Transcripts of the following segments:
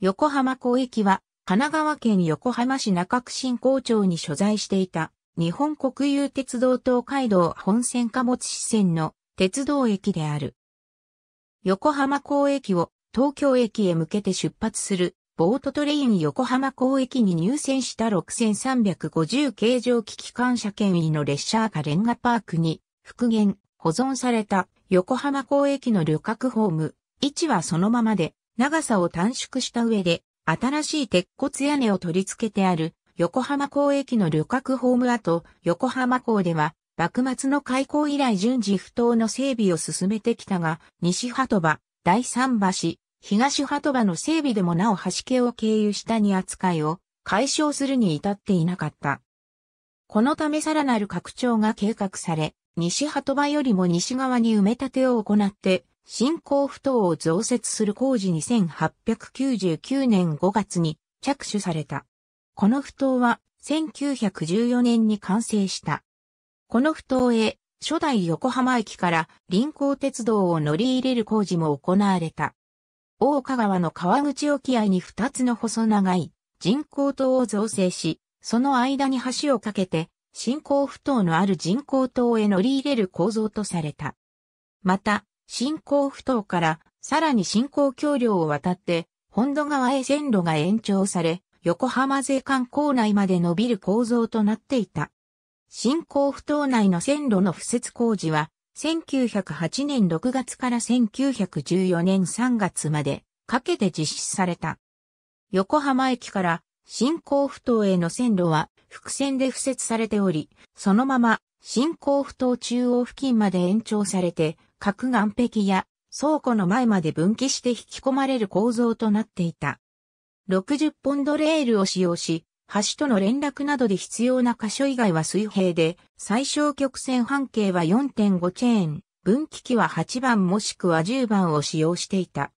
横浜港駅は、神奈川県横浜市中区新港町に所在していた、日本国有鉄道東海道本線貨物支線の鉄道駅である。横浜港駅を東京駅へ向けて出発するボートトレイン横浜港駅に入線した6350形状機機関車権威の列車赤レンガパークに復元、保存された横浜港駅の旅客ホーム、位置はそのままで長さを短縮した上で、新しい鉄骨屋根を取り付けてある、横浜港駅の旅客ホーム跡、横浜港では、幕末の開港以来順次不当の整備を進めてきたが、西鳩場、第三橋、東鳩場の整備でもなお橋系を経由したに扱いを解消するに至っていなかった。このためさらなる拡張が計画され、西鳩場よりも西側に埋め立てを行って、新港埠頭を増設する工事に1 8 9 9年5月に着手された。この埠頭は1914年に完成した。この埠頭へ初代横浜駅から臨港鉄道を乗り入れる工事も行われた。大岡川の川口沖合に2つの細長い人工島を造成し、その間に橋を架けて新港埠頭のある人工島へ乗り入れる構造とされた。また、新興府島からさらに新興橋梁を渡って本土側へ線路が延長され、横浜税関構内まで伸びる構造となっていた。新興府島内の線路の敷設工事は、1908年6月から1914年3月までかけて実施された。横浜駅から新興府島への線路は複線で敷設されており、そのまま新興府島中央付近まで延長されて各岸壁や倉庫の前まで分岐して引き込まれる構造となっていた。60ポンドレールを使用し、橋との連絡などで必要な箇所以外は水平で、最小曲線半径は4.5チェーン、分岐器は8番もしくは10番を使用していた。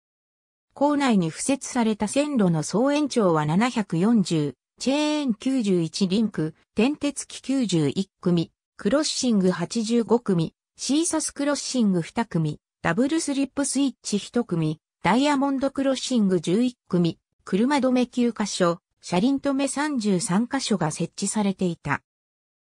校内に付設された線路の総延長は740、チェーン91リンク、点鉄機91組、クロッシング85組、シーサスクロッシング2組、ダブルスリップスイッチ1組、ダイヤモンドクロッシング11組、車止め9箇所、車輪止め33箇所が設置されていた。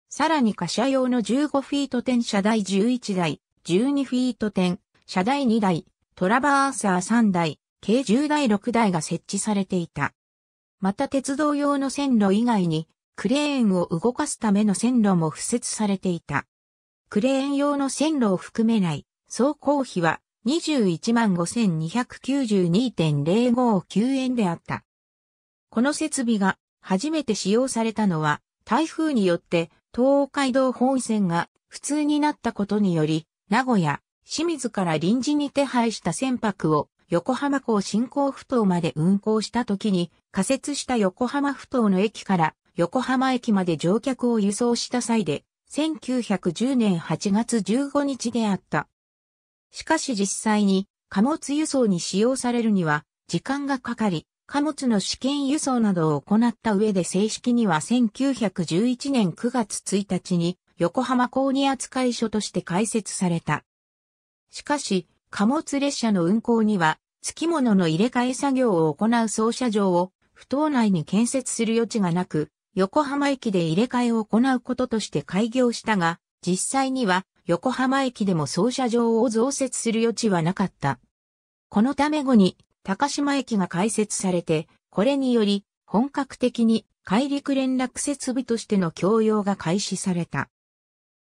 さらに貨車用の15フィート点車台11台、12フィート点、車台2台、トラバーサー3台、計10台6台が設置されていた。また鉄道用の線路以外に、クレーンを動かすための線路も付設されていた。クレーン用の線路を含めない走行費は215,292.059円であった。この設備が初めて使用されたのは台風によって東海道本線が普通になったことにより名古屋、清水から臨時に手配した船舶を横浜港新港埠頭まで運行した時に仮設した横浜埠頭の駅から横浜駅まで乗客を輸送した際で1910年8月15日であった。しかし実際に貨物輸送に使用されるには時間がかかり、貨物の試験輸送などを行った上で正式には1911年9月1日に横浜港に扱い所として開設された。しかし、貨物列車の運行には、付き物の入れ替え作業を行う操車場を、不当内に建設する余地がなく、横浜駅で入れ替えを行うこととして開業したが、実際には横浜駅でも操車場を増設する余地はなかった。このため後に高島駅が開設されて、これにより本格的に海陸連絡設備としての供用が開始された。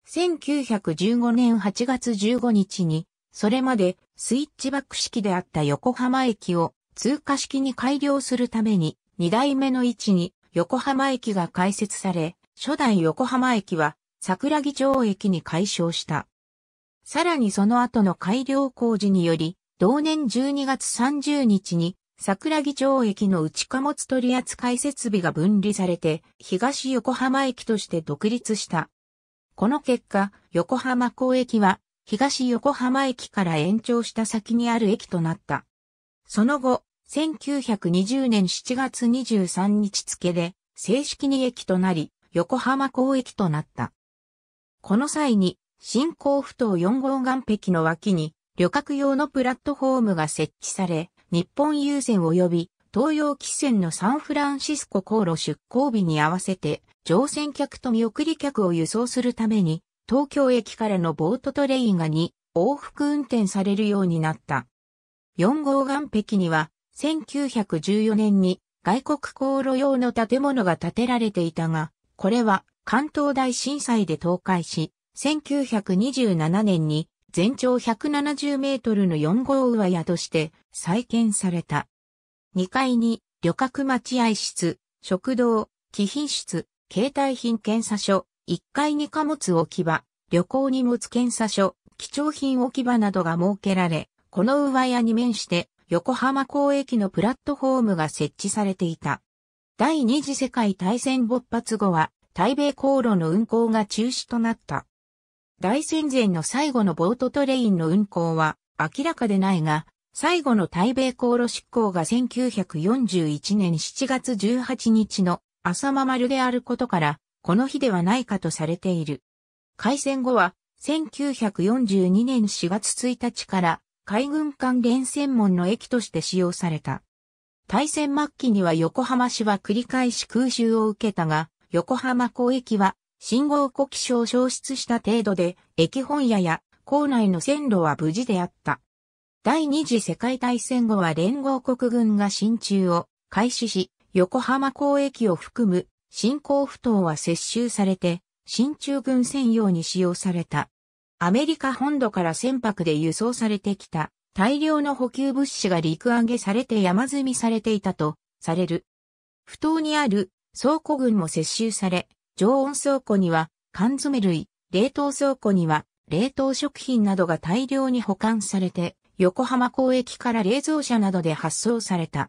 1915年8月15日に、それまでスイッチバック式であった横浜駅を通過式に改良するために、2台目の位置に横浜駅が開設され、初代横浜駅は桜木町駅に改称した。さらにその後の改良工事により、同年12月30日に桜木町駅の内貨物取扱設備が分離されて、東横浜駅として独立した。この結果、横浜港駅は、東横浜駅から延長した先にある駅となった。その後、1920年7月23日付で正式に駅となり、横浜港駅となった。この際に、新港府島4号岸壁の脇に、旅客用のプラットフォームが設置され、日本郵船及び東洋汽船のサンフランシスコ航路出港日に合わせて、乗船客と見送り客を輸送するために、東京駅からのボートトレインが2往復運転されるようになった。4号岸壁には1914年に外国航路用の建物が建てられていたが、これは関東大震災で倒壊し、1927年に全長170メートルの4号上屋として再建された。2階に旅客待合室、食堂、貴賓室、携帯品検査所、1階に貨物置き場、旅行荷物検査所、貴重品置き場などが設けられ、この上屋に面して横浜港駅のプラットフォームが設置されていた。第二次世界大戦勃発後は、台米航路の運行が中止となった。大戦前の最後のボートトレインの運行は明らかでないが、最後の台米航路執行が1941年7月18日の浅間丸であることから、この日ではないかとされている。開戦後は、1942年4月1日から海軍関連専門の駅として使用された。大戦末期には横浜市は繰り返し空襲を受けたが、横浜港駅は信号呼気症を消失した程度で、駅本屋や港内の線路は無事であった。第二次世界大戦後は連合国軍が進駐を開始し、横浜港駅を含む新港埠頭は接収されて、進駐軍専用に使用された。アメリカ本土から船舶で輸送されてきた大量の補給物資が陸揚げされて山積みされていたとされる。不当にある倉庫群も接収され、常温倉庫には缶詰類、冷凍倉庫には冷凍食品などが大量に保管されて、横浜港駅から冷蔵車などで発送された。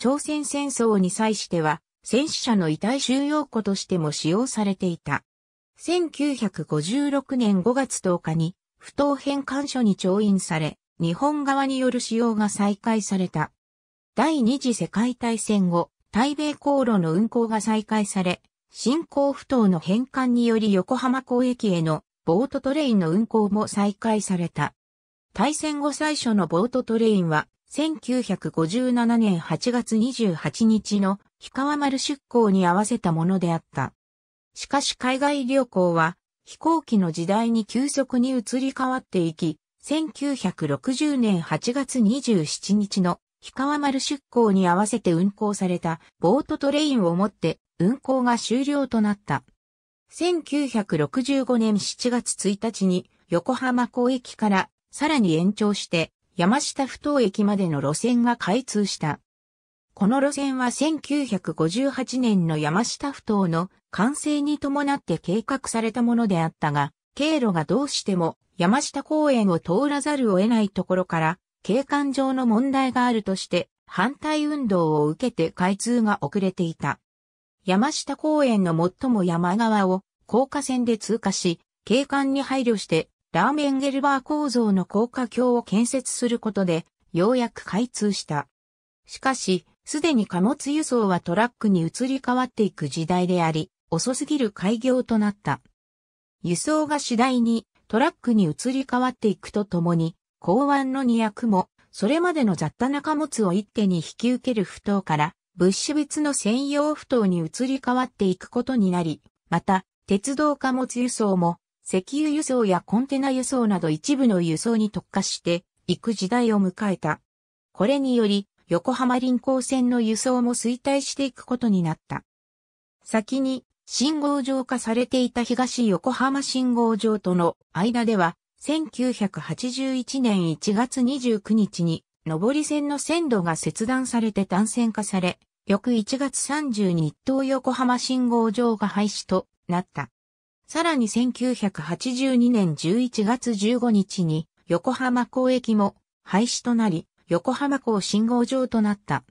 朝鮮戦争に際しては、戦死者の遺体収容庫としても使用されていた。1956年5月10日に不当返還所に調印され、日本側による使用が再開された。第二次世界大戦後、対米航路の運航が再開され、新港不当の返還により横浜港駅へのボートトレインの運航も再開された。対戦後最初のボートトレインは、1957年8月28日の氷川丸出港に合わせたものであった。しかし海外旅行は飛行機の時代に急速に移り変わっていき、1960年8月27日の氷川丸出港に合わせて運行されたボートトレインをもって運行が終了となった。1965年7月1日に横浜港駅からさらに延長して山下不頭駅までの路線が開通した。この路線は1958年の山下不頭の完成に伴って計画されたものであったが、経路がどうしても山下公園を通らざるを得ないところから、景観上の問題があるとして、反対運動を受けて開通が遅れていた。山下公園の最も山側を高架線で通過し、景観に配慮してラーメンゲルバー構造の高架橋を建設することで、ようやく開通した。しかし、すでに貨物輸送はトラックに移り変わっていく時代であり、遅すぎる開業となった。輸送が次第にトラックに移り変わっていくとともに、港湾の荷役も、それまでの雑多な貨物を一手に引き受ける不当から、物資別の専用不当に移り変わっていくことになり、また、鉄道貨物輸送も、石油輸送やコンテナ輸送など一部の輸送に特化して、行く時代を迎えた。これにより、横浜臨港線の輸送も衰退していくことになった。先に、信号場化されていた東横浜信号場との間では、1981年1月29日に、上り線の線路が切断されて単線化され、翌1月30日東横浜信号場が廃止となった。さらに1982年11月15日に横浜港駅も廃止となり、横浜港信号場となった。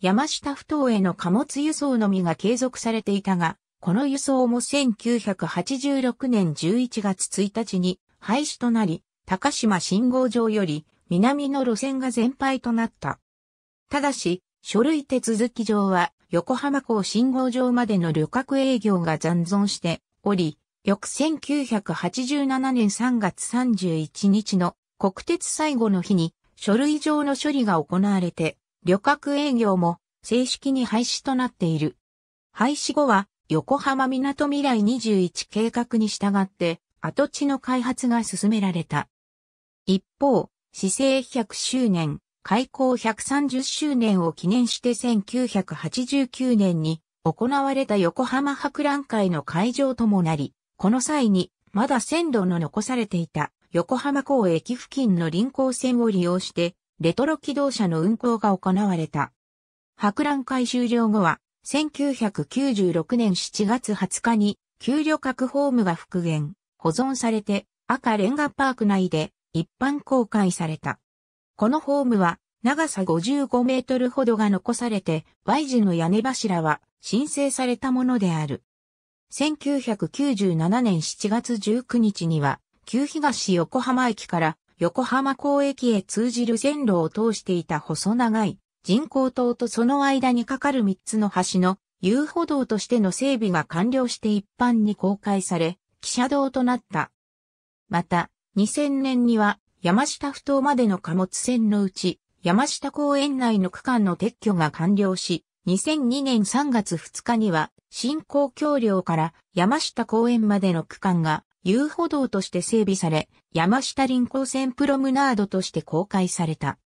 山下不等への貨物輸送のみが継続されていたが、この輸送も1986年11月1日に廃止となり、高島信号場より南の路線が全廃となった。ただし、書類手続き上は横浜港信号場までの旅客営業が残存しており、翌1987年3月31日の国鉄最後の日に書類上の処理が行われて、旅客営業も正式に廃止となっている。廃止後は横浜港未来21計画に従って跡地の開発が進められた。一方、市政100周年、開港130周年を記念して1989年に行われた横浜博覧会の会場ともなり、この際にまだ線路の残されていた横浜港駅付近の臨港線を利用してレトロ機動車の運行が行われた。博覧会終了後は1996年7月20日に、旧旅客ホームが復元、保存されて、赤レンガパーク内で一般公開された。このホームは、長さ55メートルほどが残されて、Y 字の屋根柱は申請されたものである。1997年7月19日には、旧東横浜駅から横浜港駅へ通じる線路を通していた細長い人工島とその間に架かる3つの橋の遊歩道としての整備が完了して一般に公開され、汽車道となった。また、2000年には山下不島までの貨物船のうち、山下公園内の区間の撤去が完了し、2002年3月2日には、新興橋梁から山下公園までの区間が遊歩道として整備され、山下臨港線プロムナードとして公開された。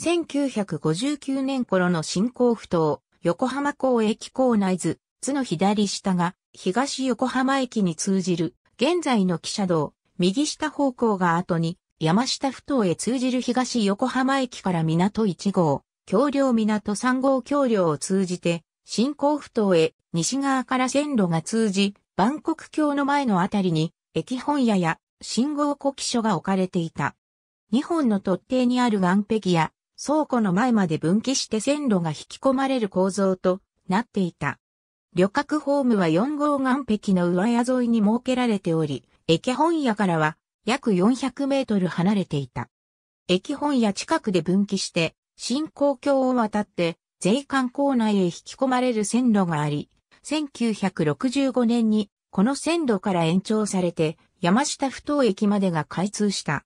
1959年頃の新港府島横浜港駅構内図、図の左下が、東横浜駅に通じる、現在の汽車道、右下方向が後に、山下府島へ通じる東横浜駅から港1号、橋梁港3号橋梁を通じて、新港府島へ西側から線路が通じ、万国橋の前のあたりに、駅本屋や信号古記所が置かれていた。2本の突堤にある岸壁や倉庫の前まで分岐して線路が引き込まれる構造となっていた。旅客ホームは4号岸壁の上屋沿いに設けられており、駅本屋からは約400メートル離れていた。駅本屋近くで分岐して、新公共を渡って、税関構内へ引き込まれる線路があり、1965年にこの線路から延長されて、山下不当駅までが開通した。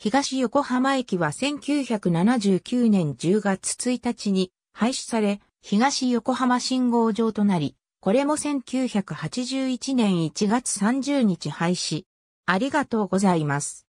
東横浜駅は1979年10月1日に廃止され、東横浜信号場となり、これも1981年1月30日廃止。ありがとうございます。